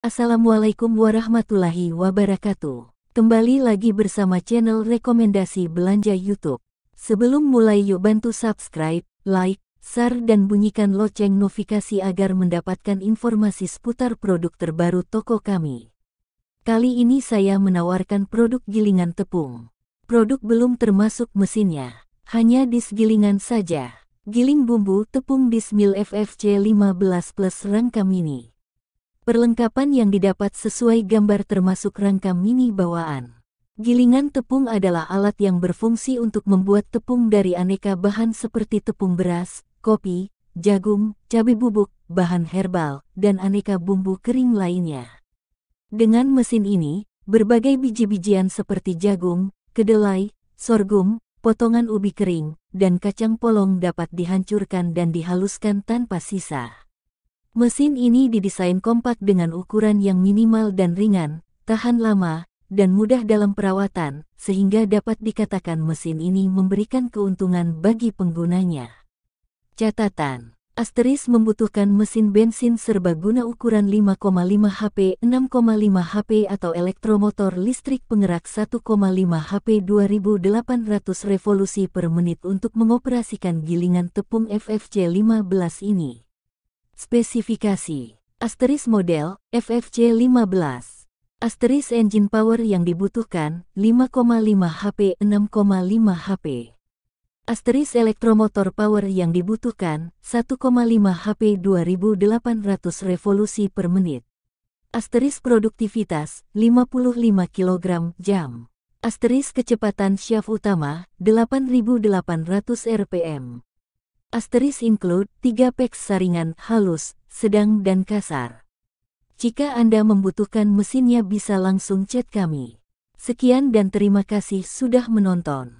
Assalamualaikum warahmatullahi wabarakatuh. Kembali lagi bersama channel rekomendasi belanja YouTube. Sebelum mulai yuk bantu subscribe, like, share dan bunyikan lonceng notifikasi agar mendapatkan informasi seputar produk terbaru toko kami. Kali ini saya menawarkan produk gilingan tepung. Produk belum termasuk mesinnya, hanya disgilingan saja. Giling bumbu tepung Bismil FFC 15 plus rangka mini. Perlengkapan yang didapat sesuai gambar termasuk rangka mini bawaan. Gilingan tepung adalah alat yang berfungsi untuk membuat tepung dari aneka bahan seperti tepung beras, kopi, jagung, cabai bubuk, bahan herbal, dan aneka bumbu kering lainnya. Dengan mesin ini, berbagai biji-bijian seperti jagung, kedelai, sorghum, potongan ubi kering, dan kacang polong dapat dihancurkan dan dihaluskan tanpa sisa. Mesin ini didesain kompak dengan ukuran yang minimal dan ringan, tahan lama, dan mudah dalam perawatan, sehingga dapat dikatakan mesin ini memberikan keuntungan bagi penggunanya. Catatan Asteris membutuhkan mesin bensin serbaguna ukuran 5,5 HP, 6,5 HP atau elektromotor listrik penggerak 1,5 HP 2800 revolusi per menit untuk mengoperasikan gilingan tepung FFC 15 ini. Spesifikasi Asteris model FFC 15 Asteris engine power yang dibutuhkan 5,5 HP 6,5 HP Asteris elektromotor power yang dibutuhkan 1,5 HP 2800 revolusi per menit Asteris produktivitas 55 kg jam Asteris kecepatan syaf utama 8800 RPM Asteris include tiga pack saringan halus, sedang dan kasar. Jika Anda membutuhkan mesinnya bisa langsung chat kami. Sekian dan terima kasih sudah menonton.